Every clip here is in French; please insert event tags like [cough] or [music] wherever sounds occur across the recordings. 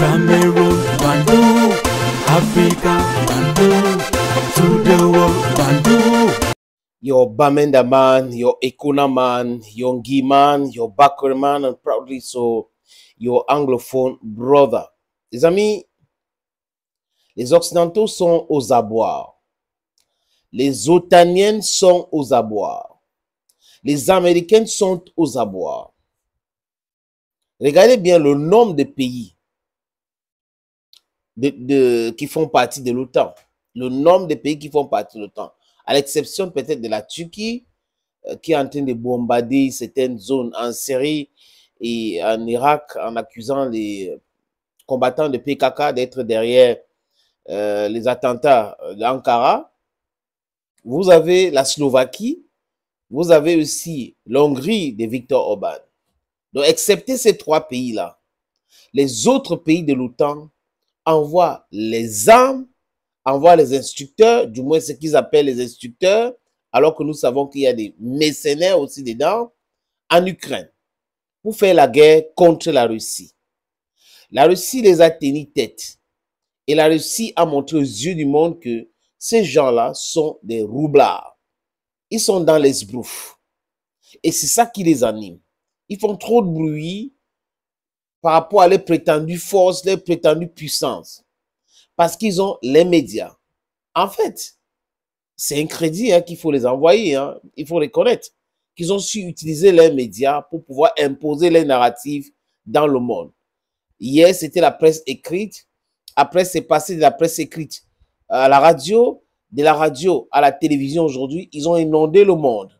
Cameroon, the world, Your Bamenda man, your Ekuna man, your Ngi man, your Bakure man, and proudly so, your Anglophone brother. Les amis, les Occidentaux sont aux abois. Les Otaniennes sont aux abois. Les Américaines sont aux abois. Regardez bien le nombre de pays qui font partie de l'OTAN, le nombre de pays qui font partie de l'OTAN, à l'exception peut-être de la Turquie, euh, qui est en train de bombarder certaines zones en Syrie et en Irak en accusant les combattants de PKK d'être derrière euh, les attentats d'Ankara. Vous avez la Slovaquie, vous avez aussi l'Hongrie de Viktor Orban. Donc, excepté ces trois pays-là, les autres pays de l'OTAN envoie les armes, envoie les instructeurs, du moins ce qu'ils appellent les instructeurs, alors que nous savons qu'il y a des mécénaires aussi dedans, en Ukraine, pour faire la guerre contre la Russie. La Russie les a tenus tête. Et la Russie a montré aux yeux du monde que ces gens-là sont des roublards. Ils sont dans les brouffes. Et c'est ça qui les anime. Ils font trop de bruit par rapport à leurs prétendues forces, leurs prétendues puissances. Parce qu'ils ont les médias. En fait, c'est un crédit hein, qu'il faut les envoyer. Hein. Il faut les connaître. qu'ils ont su utiliser les médias pour pouvoir imposer les narratifs dans le monde. Hier, c'était la presse écrite. Après, c'est passé de la presse écrite à la radio, de la radio à la télévision aujourd'hui. Ils ont inondé le monde.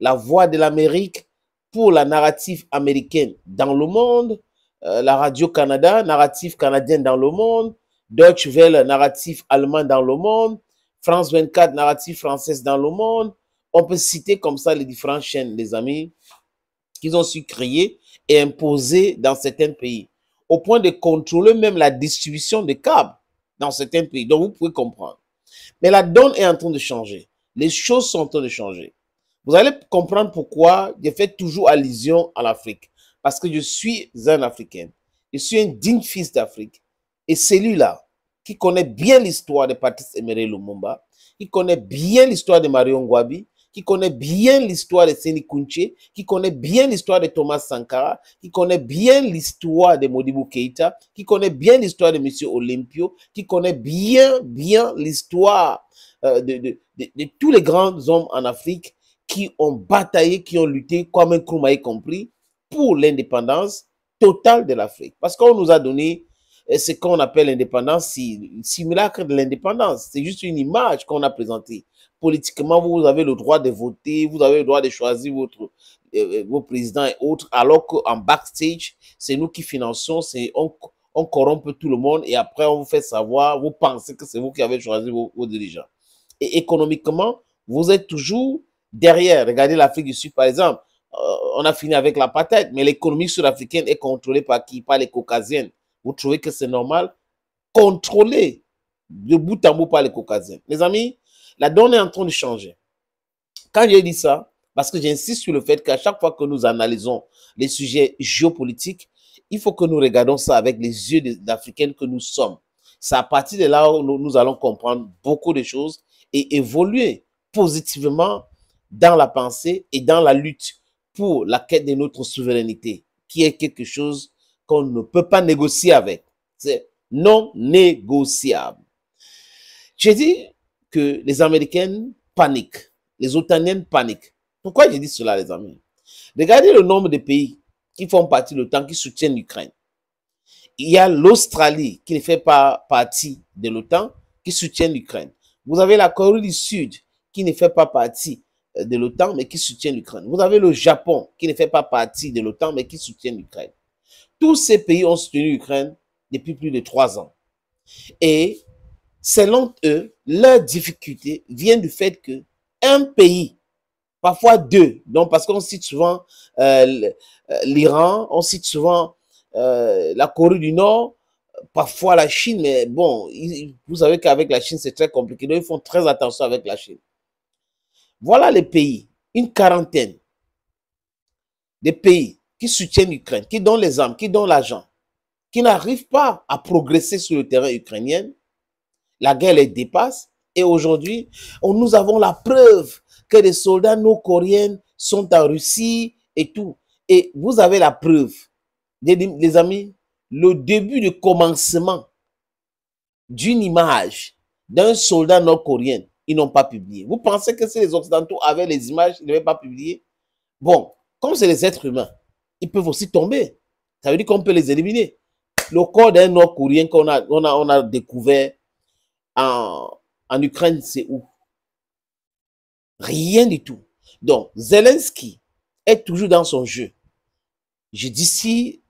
La voix de l'Amérique pour la narrative américaine dans le monde euh, la Radio Canada, narratif canadien dans le monde, Deutsche Welle, narratif allemand dans le monde, France 24, narratif française dans le monde. On peut citer comme ça les différentes chaînes, les amis, qu'ils ont su créer et imposer dans certains pays, au point de contrôler même la distribution des câbles dans certains pays. Donc, vous pouvez comprendre. Mais la donne est en train de changer. Les choses sont en train de changer. Vous allez comprendre pourquoi je fait toujours allusion à l'Afrique parce que je suis un Africain. Je suis un digne fils d'Afrique. Et celui-là, qui connaît bien l'histoire de Patrice Emery Lumumba, qui connaît bien l'histoire de Marion Gwabi, qui connaît bien l'histoire de Séni Kunche, qui connaît bien l'histoire de Thomas Sankara, qui connaît bien l'histoire de Modibo Keita, qui connaît bien l'histoire de Monsieur Olympio, qui connaît bien, bien l'histoire euh, de, tous les grands hommes en Afrique qui ont bataillé, qui ont lutté, comme un y compris, pour l'indépendance totale de l'Afrique. Parce qu'on nous a donné euh, ce qu'on appelle l'indépendance, simulacre de l'indépendance. C'est juste une image qu'on a présentée. Politiquement, vous avez le droit de voter, vous avez le droit de choisir votre, euh, euh, vos présidents et autres, alors qu'en backstage, c'est nous qui finançons, on, corrompt tout le monde et après on vous fait savoir, vous pensez que c'est vous qui avez choisi vos, vos, dirigeants. Et économiquement, vous êtes toujours derrière. Regardez l'Afrique du Sud, par exemple on a fini avec la patate, mais l'économie sud-africaine est contrôlée par qui Par les caucasiennes. Vous trouvez que c'est normal Contrôlée de bout en bout par les caucasiennes. Mes amis, la donne est en train de changer. Quand je dis ça, parce que j'insiste sur le fait qu'à chaque fois que nous analysons les sujets géopolitiques, il faut que nous regardions ça avec les yeux d'Africains que nous sommes. C'est à partir de là où nous allons comprendre beaucoup de choses et évoluer positivement dans la pensée et dans la lutte pour la quête de notre souveraineté, qui est quelque chose qu'on ne peut pas négocier avec. C'est non négociable. J'ai dit que les Américaines paniquent, les Otaniennes paniquent. Pourquoi j'ai dit cela, les amis Regardez le nombre de pays qui font partie de l'OTAN, qui soutiennent l'Ukraine. Il y a l'Australie qui ne fait pas partie de l'OTAN, qui soutient l'Ukraine. Vous avez la Corée du Sud qui ne fait pas partie euh, de l'OTAN, mais qui soutient l'Ukraine. Vous avez le Japon, qui ne fait pas partie de l'OTAN, mais qui soutient l'Ukraine. Tous ces pays ont soutenu l'Ukraine depuis plus de trois ans. Et selon eux, leur difficulté vient du fait que un pays, parfois deux, donc parce qu'on cite souvent euh, euh, l'Iran, on cite souvent la Corée du Nord, parfois la Chine, mais bon, vous savez qu'avec la Chine, c'est très compliqué. Donc, ils font très attention avec la Chine. Voilà les pays, une quarantaine de pays qui soutiennent l'Ukraine, qui donnent les armes, qui donnent l'argent, qui n'arrivent pas à progresser sur le terrain ukrainien. La guerre les dépasse et aujourd'hui, nous avons la preuve que les soldats nord-coréens sont en Russie et tout. Et vous avez la preuve, les amis, le début, du commencement d'une image d'un soldat nord-coréen ils n'ont pas publié. Vous pensez que si les Occidentaux avaient les images, ils n'avaient pas publié Bon, comme c'est les êtres humains, ils peuvent aussi tomber. Ça veut dire qu'on peut les éliminer. Le corps d'un Nord-Courien qu'on a, on a, découvert en, Ukraine, c'est où Rien du tout. Donc, Zelensky est toujours dans son jeu. Je dis si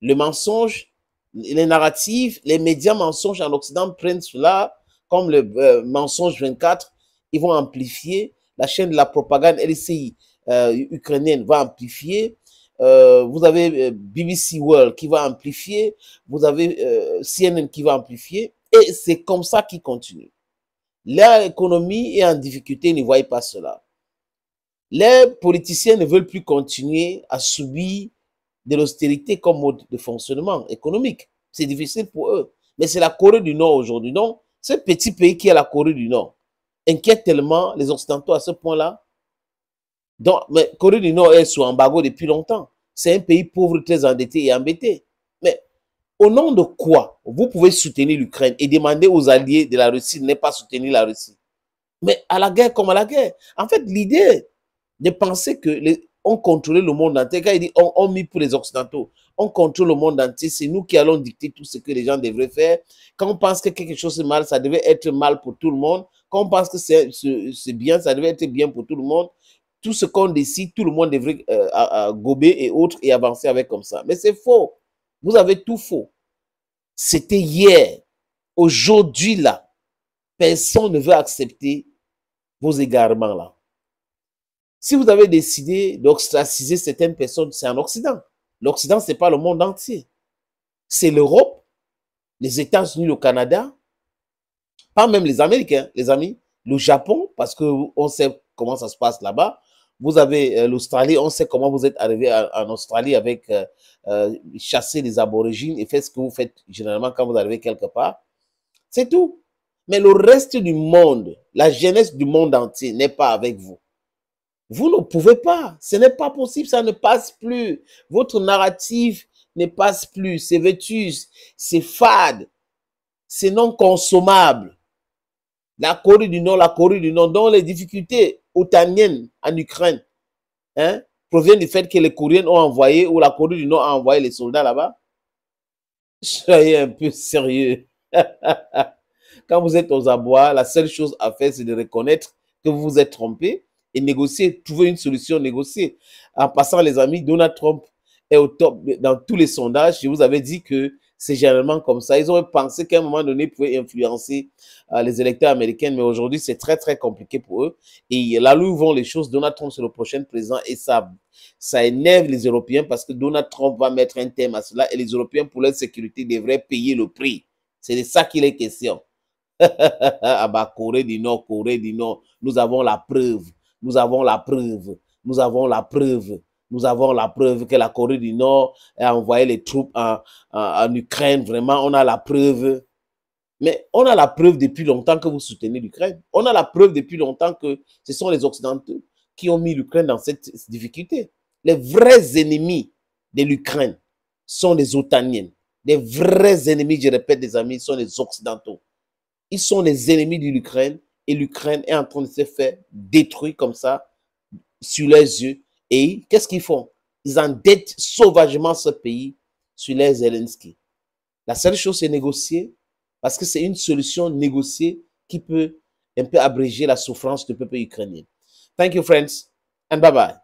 le mensonge, les narratives, les médias mensonges en Occident prennent cela comme le euh, mensonge 24, ils vont amplifier. La chaîne de la propagande LCI euh, ukrainienne va amplifier. Euh, vous avez BBC World qui va amplifier. Vous avez CNN qui va amplifier. Et c'est comme ça qu'ils continue. L'économie est en difficulté, ne voyez pas cela. Les politiciens ne veulent plus continuer à subir de l'austérité comme mode de fonctionnement économique. C'est difficile pour eux. Mais c'est la Corée du Nord aujourd'hui. Non, ce petit pays qui est la Corée du Nord inquiète tellement les Occidentaux à ce point-là. Donc, mais Corée du Nord est sous embargo depuis longtemps. C'est un pays pauvre, très endetté et embêté. Mais au nom de quoi vous pouvez soutenir l'Ukraine et demander aux alliés de la Russie de ne pas soutenir la Russie Mais à la guerre comme à la guerre. En fait, l'idée de penser que contrôlait le monde entier, quand il dit on mis pour les Occidentaux, on contrôle le monde entier. C'est nous qui allons dicter tout ce que les gens devraient faire. Quand on pense que quelque chose est mal, ça devait être mal pour tout le monde. Quand on pense que c'est bien, ça devait être bien pour tout le monde. Tout ce qu'on décide, tout le monde devrait euh, gober et autres et avancer avec comme ça. Mais c'est faux. Vous avez tout faux. C'était hier. Aujourd'hui, là, personne ne veut accepter vos égarements, là. Si vous avez décidé d'extraciser certaines personnes, c'est en Occident. L'Occident, ce n'est pas le monde entier. C'est l'Europe, les États-Unis, le Canada, pas même les Américains, les amis, le Japon, parce qu'on sait comment ça se passe là-bas. Vous avez euh, l'Australie, on sait comment vous êtes arrivé en Australie avec euh, euh, chasser les aborigines et faire ce que vous faites généralement quand vous arrivez quelque part. C'est tout. Mais le reste du monde, la jeunesse du monde entier n'est pas avec vous. Vous ne pouvez pas. Ce n'est pas possible. Ça ne passe plus. Votre narrative ne passe plus. C'est vétus. C'est fade. C'est non consommable. La Corée du Nord, la Corée du Nord, dont les difficultés otaniennes en Ukraine hein, proviennent du fait que les Coréens ont envoyé ou la Corée du Nord a envoyé les soldats là-bas. Soyez un peu sérieux. [laughs] Quand vous êtes aux abois, la seule chose à faire, c'est de reconnaître que vous vous êtes trompé et négocier, trouver une solution, négocier. En passant, les amis, Donald Trump est au top dans tous les sondages. Je vous avais dit que c'est généralement comme ça. Ils auraient pensé qu'à un moment donné, ils pouvaient influencer euh, les électeurs américains, mais aujourd'hui, c'est très, très compliqué pour eux. Et là où vont les choses, Donald Trump, sera le prochain président et ça, ça énerve les Européens parce que Donald Trump va mettre un thème à cela et les Européens, pour leur sécurité, devraient payer le prix. C'est de ça qu'il est question. [laughs] ah bah, Corée du Nord, Corée du Nord, nous avons la preuve. Nous avons la preuve. Nous avons la preuve. Nous avons la preuve que la Corée du Nord a envoyé les troupes en, Ukraine. Vraiment, on a la preuve. Mais on a la preuve depuis longtemps que vous soutenez l'Ukraine. On a la preuve depuis longtemps que ce sont les Occidentaux qui ont mis l'Ukraine dans cette difficulté. Les vrais ennemis de l'Ukraine sont les Otaniens. Les vrais ennemis, je répète, des amis, sont les Occidentaux. Ils sont les ennemis de l'Ukraine et l'Ukraine est en train de se faire détruire comme ça sur les yeux. Et qu'est-ce qu'ils font Ils endettent sauvagement ce pays sur les Zelensky. La seule chose, c'est négocier, parce que c'est une solution négociée qui peut un peu abréger la souffrance du peuple ukrainien. Thank you, friends, and bye-bye.